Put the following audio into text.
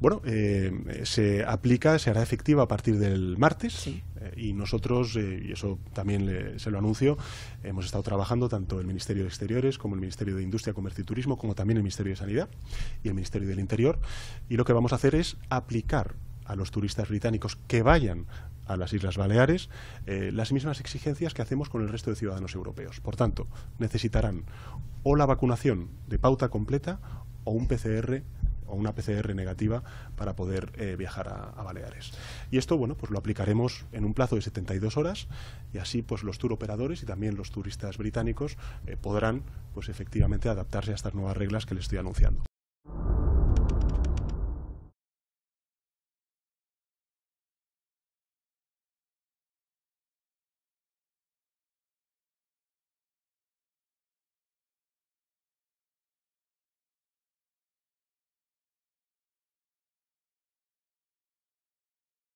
bueno, eh, se aplica, se hará efectiva a partir del martes eh, y nosotros, eh, y eso también se lo anuncio, hemos estado trabajando tanto el Ministerio de Exteriores como el Ministerio de Industria, Comercio y Turismo, como también el Ministerio de Sanidad y el Ministerio del Interior, y lo que vamos a hacer es aplicar a los turistas británicos que vayan a las Islas Baleares las mismas exigencias que hacemos con el resto de ciudadanos europeos. Por tanto, necesitarán o la vacunación de pauta completa o un PCR o una PCR negativa para poder eh, viajar a, Baleares. Y esto, bueno, pues lo aplicaremos en un plazo de 72 horas y así pues los tour operadores y también los turistas británicos eh, podrán pues efectivamente adaptarse a estas nuevas reglas que les estoy anunciando.